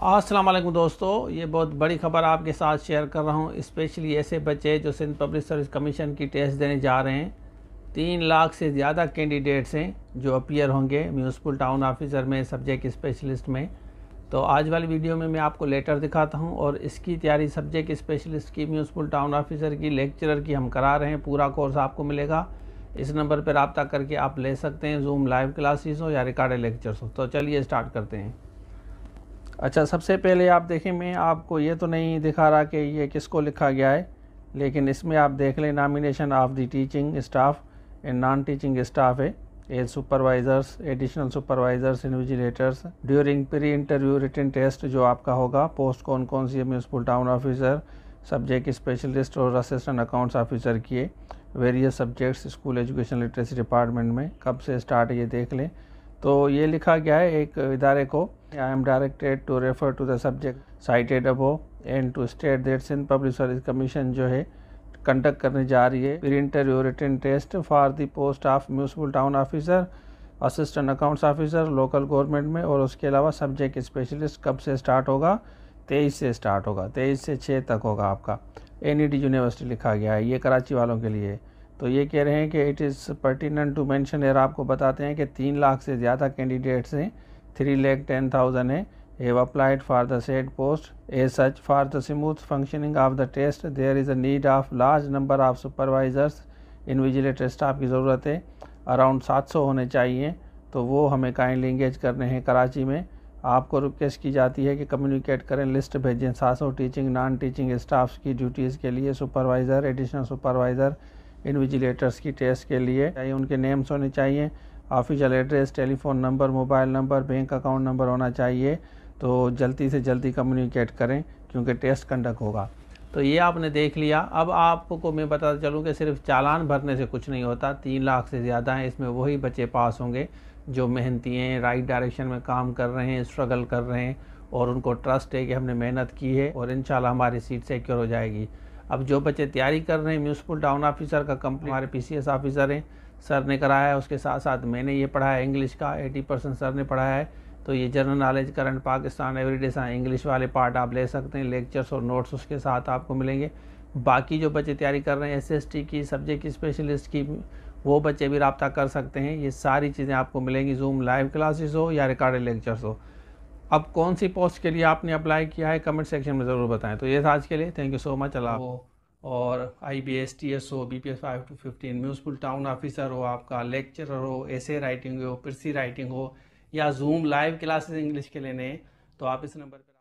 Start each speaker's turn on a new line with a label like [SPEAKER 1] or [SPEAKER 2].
[SPEAKER 1] अस्सलाम वालेकुम दोस्तों ये बहुत बड़ी खबर आपके साथ शेयर कर रहा हूँ स्पेशली ऐसे बच्चे जो सिंध पब्लिक सर्विस कमीशन की टेस्ट देने जा रहे हैं तीन लाख से ज़्यादा कैंडिडेट्स हैं जो अपियर होंगे म्यूनसिपल टाउन ऑफिसर में सब्जेक्ट स्पेशलिस्ट में तो आज वाली वीडियो में मैं आपको लेटर दिखाता हूँ और इसकी तैयारी सब्जेक्ट स्पेशलिस्ट की म्यूनसिपल टाउन ऑफिसर की लेक्चरर की हम करा रहे हैं पूरा कोर्स आपको मिलेगा इस नंबर पर रबता करके आप ले सकते हैं जूम लाइव क्लासेस हो या रिकॉर्डेड लेक्चर्स हो तो चलिए स्टार्ट करते हैं अच्छा सबसे पहले आप देखें मैं आपको ये तो नहीं दिखा रहा कि ये किसको लिखा गया है लेकिन इसमें आप देख लें nomination of the teaching staff and non teaching staff है as supervisors additional supervisors invigilators during pre interview written test जो आपका होगा पोस्ट कौन कौन सी municipal town officer subject specialist और असिस्टेंट अकाउंट्स ऑफिसर किए various subjects school education literacy department में कब से स्टार्ट ये देख लें तो ये लिखा गया है एक इदारे को I am directed to refer to the subject cited above and to state that Sindh Public Service Commission जो है कंडक्ट करने जा रही है pre interview written test for the post of municipal town officer assistant accounts officer local government में और उसके अलावा सब्जेक्ट स्पेशलिस्ट कब से स्टार्ट होगा तेईस से स्टार्ट होगा तेईस से छः तक होगा आपका एन यूनिवर्सिटी e लिखा गया है ये कराची वालों के लिए तो ये कह रहे हैं कि it is pertinent to mention here आपको बताते हैं कि तीन लाख से ज़्यादा कैंडिडेट्स हैं थ्री लैख टेन थाउजेंड है have applied for the said post as such for the smooth functioning of the test there is a need of large number of supervisors invigilator staff की ज़रूरत है around सात सौ होने चाहिए तो वो हमें काइंडली इंगेज करने हैं कराची में आपको रिक्वेस्ट की जाती है कि कम्युनिकेट करें लिस्ट भेजें सात सौ टीचिंग नॉन टीचिंग स्टाफ्स की ड्यूटीज़ के लिए supervisor additional supervisor invigilators की टेस्ट के लिए चाहिए उनके नेम्स होने चाहिए official address telephone number mobile number bank account number होना चाहिए तो जल्दी से जल्दी कम्युनिकेट करें क्योंकि टेस्ट कंडक्ट होगा तो ये आपने देख लिया अब आपको मैं बता चलूँ कि सिर्फ चालान भरने से कुछ नहीं होता तीन लाख से ज़्यादा हैं इसमें वही बच्चे पास होंगे जो मेहनती हैं राइट डायरेक्शन में काम कर रहे हैं स्ट्रगल कर रहे हैं और उनको ट्रस्ट है कि हमने मेहनत की है और इन हमारी सीट सिक्योर हो जाएगी अब जो बच्चे तैयारी कर रहे हैं म्यूनसिपल टाउन ऑफिसर का कंपनी हमारे पी ऑफ़िसर हैं सर ने कराया है उसके साथ साथ मैंने ये पढ़ा है इंग्लिश का एटी परसेंट सर ने पढ़ाया है तो ये general knowledge current Pakistan everyday सा हाँ, इंग्लिश वाले पार्ट आप ले सकते हैं लेक्चर्स और नोट्स उसके साथ आपको मिलेंगे बाकी जो बच्चे तैयारी कर रहे हैं एस की सब्जेक्ट की स्पेशलिस्ट की वो बच्चे भी रबता कर सकते हैं ये सारी चीज़ें आपको मिलेंगी जूम लाइव क्लासेस हो या रिकॉर्डेड लेक्चर्स हो अब कौन सी पोस्ट के लिए आपने अप्लाई किया है कमेंट सेक्शन में ज़रूर बताएं तो ये था आज के लिए थैंक यू सो मच अल्लाह और I B S T S हो B P S five to fifteen municipal town officer हो आपका लेक्चरर हो ऐसे राइटिंग हो प्रिसी राइटिंग हो या जूम लाइव क्लासेस इंग्लिश के लेने तो आप इस नंबर पर